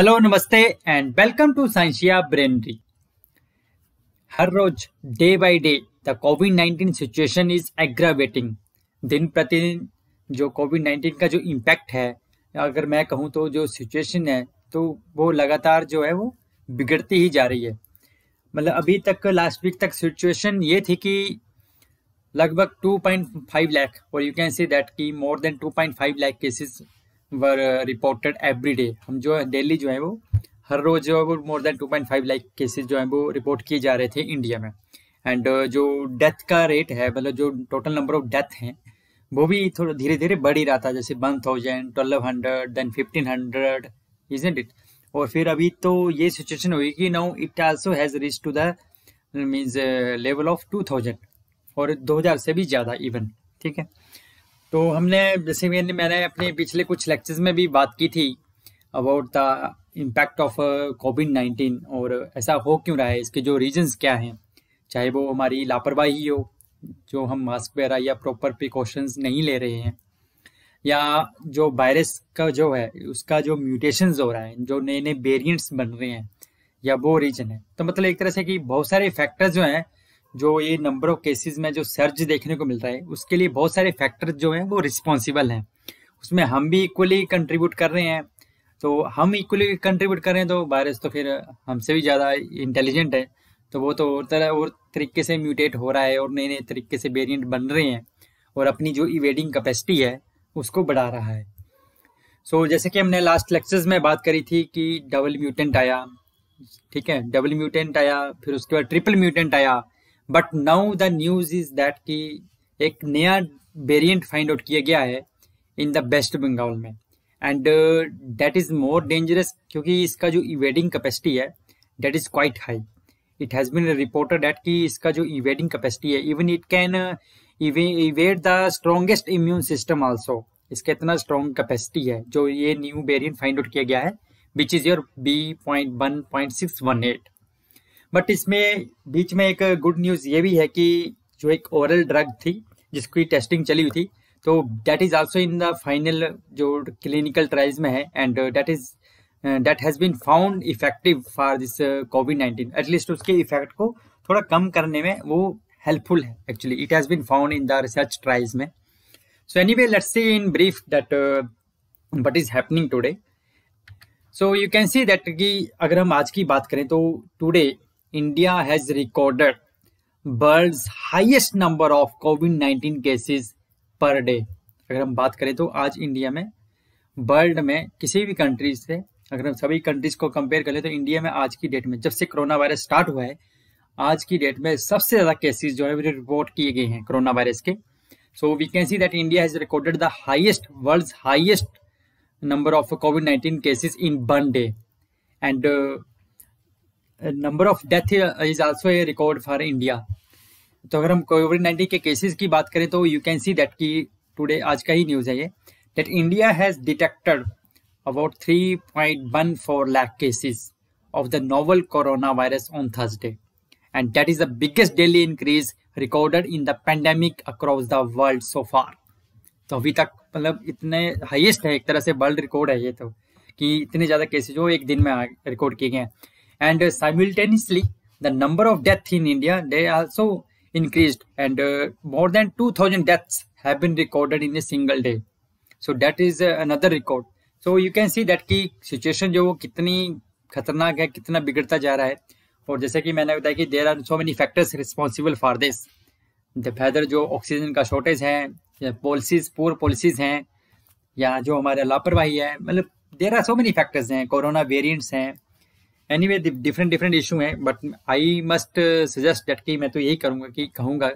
Hello नमस्ते and welcome to Sciencia Brainery हर रोज day by day the COVID 19 situation is aggravating दिन प्रतिदिन जो कोविड 19 का जो इम्पैक्ट है अगर मैं कहूँ तो जो सिचुएशन है तो वो लगातार जो है वो बिगड़ती ही जा रही है मतलब अभी तक लास्ट वीक तक सिचुएशन ये थी कि लगभग 2.5 लाख और यू कैन सी दैट कि more than 2.5 lakh cases were reported every day हम जो है डेली जो है वो हर रोज जो है वो मोर देन 2.5 लाइक केसेज जो है वो रिपोर्ट किए जा रहे थे इंडिया में एंड uh, जो डेथ का रेट है मतलब जो टोटल नंबर ऑफ डेथ हैं वो भी थोड़ा धीरे धीरे बढ़ ही रहा था जैसे one thousand twelve hundred then fifteen hundred is and it और फिर अभी तो ये सिचुएशन हुई कि now it also has reach to the means level of two thousand और दो हजार से भी ज़्यादा इवन ठीक है तो हमने जैसे मैंने मैंने अपने पिछले कुछ लेक्चर्स में भी बात की थी about the impact of COVID nineteen और ऐसा हो क्यों रहा है इसके जो रीजंस क्या हैं चाहे वो हमारी लापरवाही हो जो हम मास्क वगैरह या प्रॉपर प्रिकॉशंस नहीं ले रहे हैं या जो वायरस का जो है उसका जो म्यूटेशंस हो रहा है जो नए नए वेरिएंट्स बन रहे हैं या वो रीजन है तो मतलब एक तरह से कि बहुत सारे फैक्टर्स जो हैं जो ये नंबर ऑफ केसेस में जो सर्ज देखने को मिलता है उसके लिए बहुत सारे फैक्टर जो हैं वो रिस्पॉन्सिबल हैं उसमें हम भी इक्वली कंट्रीब्यूट कर रहे हैं तो हम इक्वली कंट्रीब्यूट कर रहे हैं तो वायरस तो फिर हमसे भी ज़्यादा इंटेलिजेंट है तो वो तो और तरह और तरीके से म्यूटेट हो रहा है और नए नए तरीके से वेरियंट बन रहे हैं और अपनी जो इवेडिंग कैपेसिटी है उसको बढ़ा रहा है सो so, जैसे कि हमने लास्ट लेक्चर्स में बात करी थी कि डबल म्यूटेंट आया ठीक है डबल म्यूटेंट आया फिर उसके बाद ट्रिपल म्यूटेंट आया but now the news is that कि एक नया वेरिएंट फाइंड आउट किया गया है इन द वेस्ट बंगाल में and that is more dangerous क्योंकि इसका जो इवेडिंग कैपेसिटी है that is quite high it has bin reported that कि इसका जो इवेडिंग कैपेसिटी है even it can evade the strongest immune system also इसका इतना स्ट्रॉन्ग कैपेसिटी है जो ये न्यू वेरियंट फाइंड आउट किया गया है which is your B point one point six one eight but इसमें बीच में एक गुड न्यूज़ ये भी है कि जो एक ओरल ड्रग थी जिसकी टेस्टिंग चली हुई थी तो that is also in the final जो क्लिनिकल ट्रायल्स में है and that is that has been found effective for this COVID nineteen at least उसके इफेक्ट को थोड़ा कम करने में वो हेल्पफुल है actually it has been found in the research trials में so anyway let's see in brief that what is happening today so you can see that कि अगर हम आज की बात करें तो today India has recorded world highest number of COVID 19 cases per day अगर हम बात करें तो आज इंडिया में वर्ल्ड में किसी भी कंट्री से अगर हम सभी कंट्रीज को कंपेयर करें तो इंडिया में आज की डेट में जब से कोरोना वायरस स्टार्ट हुआ है आज की डेट में सबसे ज़्यादा केसेस जो है रिपोर्ट किए गए हैं कोरोना वायरस के so we can see that India has recorded the highest world highest number of COVID nineteen cases in one day and number of death is also a record for India तो अगर हम Covid nineteen के cases की बात करें तो you can see that की today आज का ही न्यूज है ये that India has detected about three point one four lakh cases of the novel corona virus on Thursday and that is the biggest daily increase recorded in the pandemic across the world so far तो अभी तक मतलब इतने highest है एक तरह से world record है ये तो कि इतने ज़्यादा केसेज जो एक दिन में रिकॉर्ड किए गए हैं and uh, simultaneously the number of deaths in india they also increased and uh, more than 2000 deaths have been recorded in a single day so that is uh, another record so you can see that ki situation जो kitni khatarnak hai kitna bigadta ja raha hai aur jaisa ki maine bataya ki there are so many factors responsible for this the further jo oxygen ka shortage hai या policies poor policies हैं या जो हमारा लापरवाही है मतलब there are so many factors हैं corona variants हैं anyway different different issue हैं but I must suggest that कि मैं तो यही करूँगा कि कहूँगा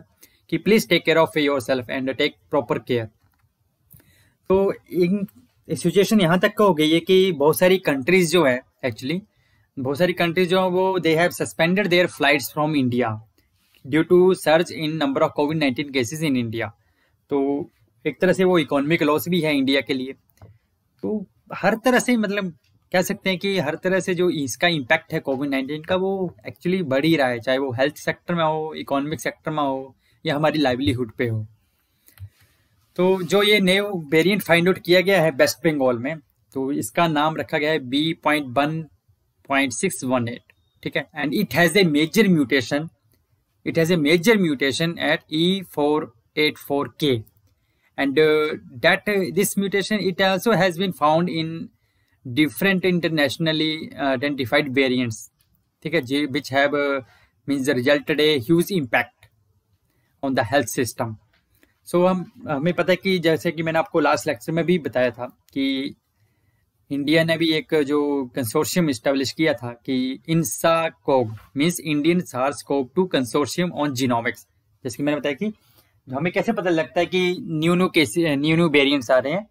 कि please take care of your yourself and take proper care तो इन सिचुएशन यहाँ तक का हो गई है कि बहुत सारी कंट्रीज जो है एक्चुअली बहुत सारी कंट्रीज जो है वो they have suspended their flights from India due to surge in number of COVID nineteen cases in India तो एक तरह से वो इकोनॉमिक लॉस भी है इंडिया के लिए तो हर तरह से मतलब कह सकते हैं कि हर तरह से जो इसका इम्पैक्ट है कोविड नाइन्टीन का वो एक्चुअली बढ़ ही रहा है चाहे वो हेल्थ सेक्टर में हो इकोनॉमिक सेक्टर में हो या हमारी लाइवलीहुड पे हो तो जो ये नए वेरिएंट फाइंड आउट किया गया है वेस्ट बंगाल में तो इसका नाम रखा गया है B point one point six one eight ठीक है and it has a major mutation it has a major mutation at E four eight four K and that this mutation it mutation has been found in different internationally identified variants ठीक है which have uh, the result a huge impact on the health system so हम हमें पता है कि जैसे कि मैंने आपको लास्ट लेक्चर में भी बताया था कि इंडिया ने भी एक जो कंसोर्शियम इस्टेब्लिश किया था कि INSACOG means Indian SARS CoV two consortium on genomics जैसे कि मैंने बताया कि हमें कैसे पता लगता है कि new new case new new variants आ रहे हैं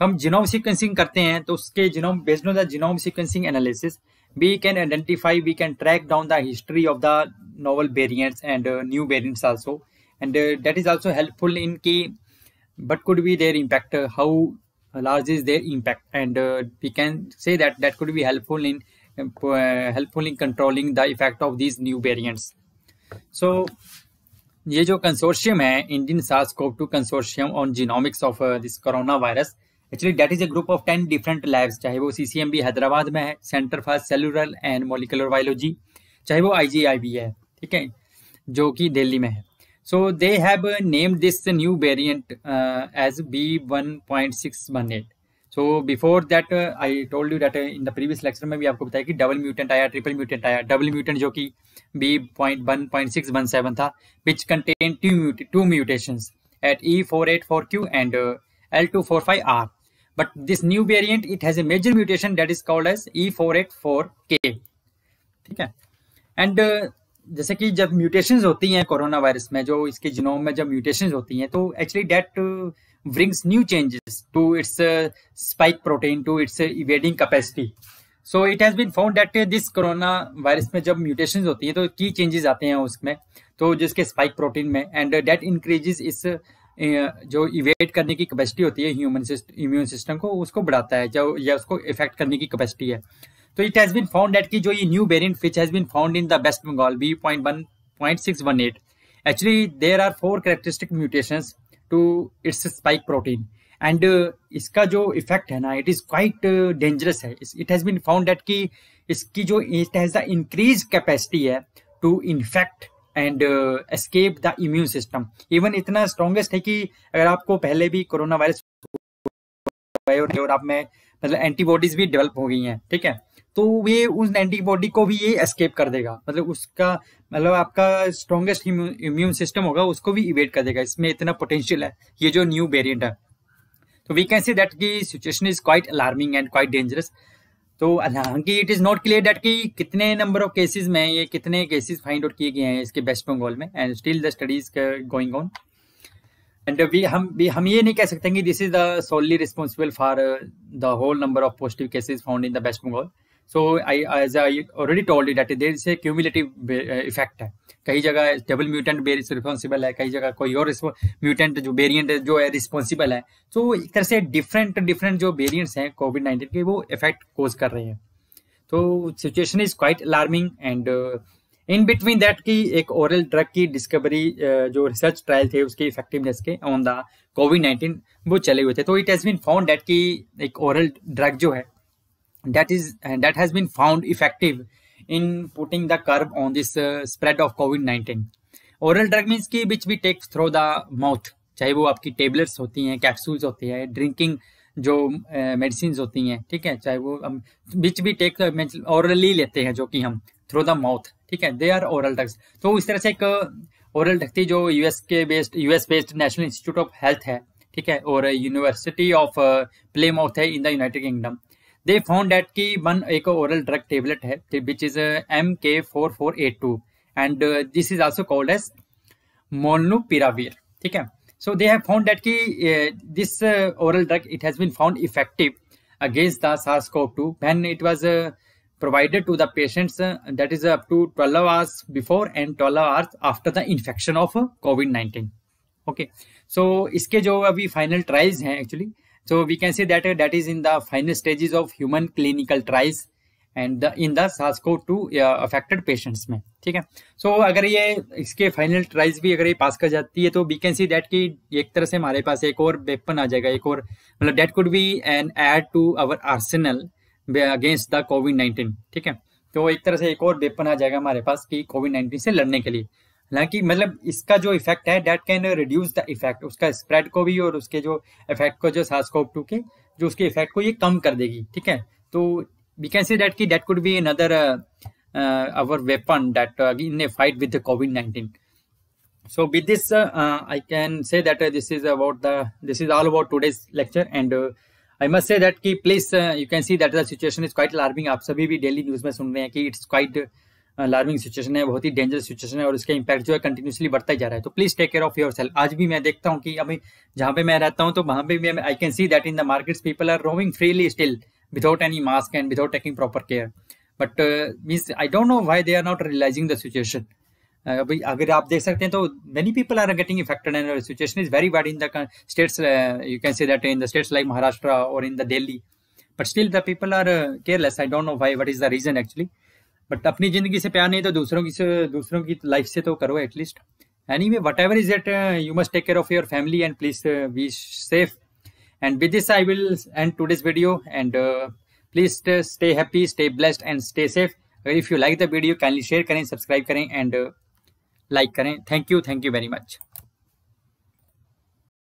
तो हम जीनोम सीक्वेंसिंग करते हैं तो उसके genome based on the genome sequencing analysis we can identify we can track down the history of the novel variants and new variants also and that is also helpful in की but could be their impact how large is their impact and we can say that that could be helpful in helpful in controlling the effect of these new variants so ये जो consortium है Indian सास CoV two consortium on genomics of this corona virus actually that is a group of ten different labs चाहे वो CCMB Hyderabad में है centre for cellular and molecular biology चाहे वो आईजीआईबी है ठीक है जो कि दिल्ली में है so they have named this new variant as B one point six one eight so before that I told you that in the previous lecture में भी आपको बताया कि डबल म्यूटेंट आया ट्रिपल म्यूटेंट आया डबल म्यूटेंट जो कि B point one point six one seven था which contain two two mutation at E four eight four Q and L two four five R But this new variant, it has a major mutation that is called as E484K. ठीक है and uh, जैसे कि जब mutations होती हैं corona virus में जो इसके जिनोम में जब म्यूटेशंस होती हैं तो actually that brings new changes to its spike protein to its evading capacity so it has been found that this corona virus में जब म्यूटेशंस होती है तो की चेंजेस आते हैं उसमें तो जिसके स्पाइक प्रोटीन में एंड डेट इंक्रीजेज इस जो इवेट करने की कैपेसिटी होती है ह्यूमन इम्यून सिस्टम को उसको बढ़ाता है जो या उसको इफेक्ट करने की कैपेसिटी है तो it has been found that कि जो ये new variant which has been found in the waste Bengal B point one point six one eight actually there are four characteristic mutation to its spike protein and इसका जो effect है ना it is quite dangerous है it has been found that कि इसकी जो it has the increase capacity है to infect and escape the immune system even इतना स्ट्रॉन्गेस्ट है कि अगर आपको पहले भी कोरोना वायरस और, आप में मतलब एंटीबॉडीज भी डेवलप हो गई हैं ठीक है तो ये उस एंटीबॉडी को भी ये एस्केप कर देगा मतलब उसका मतलब आपका स्ट्रॉन्गेस्ट इम्यून सिस्टम होगा उसको भी इवेट कर देगा इसमें इतना पोटेंशियल है ये जो न्यू वेरियंट है तो वी कैन सी दैट की situation is quite alarming and quite dangerous तो हालांकि it is not clear that कि कितने नंबर ऑफ केसेस में ये कितने केसेस फाइंड आउट किए गए हैं इसके वेस्ट बंगाल में and still the studies going on and we हम भी हम ये नहीं कह सकते कि this is the solely responsible for the whole number of positive cases found in the waste Bengal so I as I already told that is a cumulative effect है कई जगह डबल म्यूटेंट बेर रिस्पॉन्सिबल है कई जगह कोई और म्यूटेंट जो वेरियंट जो है रिस्पॉन्सिबल है तो so, एक तरह से डिफरेंट डिफरेंट जो वेरियंट्स हैं कोविड नाइन्टीन के वो इफेक्ट कोज कर रहे हैं तो situation is quite alarming and in between that की एक ओरल ड्रग की डिस्कवरी uh, जो रिसर्च ट्रायल थे उसकी इफेक्टिवनेस के ऑन द कोविड नाइन्टीन वो चले हुए थे तो it has been found that की एक ओरल ड्रग जो है that is uh, that has been found effective in putting the curb on this uh, spread of COVID-19. Oral drug means की which we take through the mouth चाहे वो आपकी tablets होती हैं कैप्सूल्स होती हैं ड्रिंकिंग जो मेडिसिन uh, होती हैं ठीक है चाहे वो हम विच वी टेक ओरली लेते हैं जो कि हम थ्रो द माउथ ठीक है दे आर ओरल ड्रग्स तो इस तरह से एक ओरल uh, ड्रग थी जो यूएस के based US based National Institute of Health है ठीक है और यूनिवर्सिटी ऑफ प्ले माउथ है in the United Kingdom they found that कि वन एक ओरल ड्रग टेबलेट है which is M K four four eight two and this is also called as molnupiravir ठीक है so they have found that ki, uh, this uh, oral drug it has been found effective against the SARS-CoV-2 when it was uh, provided to the patients that is up to 12 hours before and 12 hours after the infection of COVID-19 okay so इसके जो अभी final trials हैं actually So we can say that uh, that is in the final stages of human clinical trials and in the SARS CoV two affected patients में ठीक है सो so, अगर ये इसके फाइनल ट्राइज भी अगर ये पास कर जाती है तो वी कैन सी डेट की एक तरह से हमारे पास एक और वेपन आ जाएगा एक और मतलब that could be an aid to our arsenal against the COVID nineteen ठीक है तो एक तरह से एक और वेपन आ जाएगा हमारे पास कि कोविड नाइन्टीन से लड़ने के लिए हालांकि मतलब इसका जो इफेक्ट है that can reduce the effect उसका स्प्रेड को भी और उसके जो इफेक्ट को जो सास कोप टू के जो उसके इफेक्ट को ये कम कर देगी ठीक है तो वी कैन से डेट की that could be another our weapon that in a fight with COVID nineteen so with this I can say that this is about the this is all about today's lecture and I must say that की please you can see that the situation is quite alarming आप सभी भी daily news में सुन रहे हैं कि it's quite alarming situation है बहुत ही डेंजरस सिचुएशन है और इसका इंपैक्ट जो है कंटिन्यूसली बढ़ता ही जा रहा है तो please take care of your self आज भी मैं देखता हूँ कि अभी जहाँ पे मैं रहता हूँ तो वहाँ पे भी I can see that in the markets people are roving freely still without any mask and without taking proper care but means I don't know why they are not realising the situation अभी अगर आप देख सकते हैं तो many people are getting effected and situation is very bad in the states you can see that in the states like Maharashtra और in the Delhi but still the people are careless I don't know why what is the reason actually but अपनी जिंदगी से प्यार नहीं तो दूसरों की से दूसरों की लाइफ से तो करो at least anyway whatever is it you must take care of your family and please be safe and with this I will end today's video and please stay happy stay blessed and stay safe अगर if you like the video kindly share करें subscribe करें and like uh, करें thank you thank you very much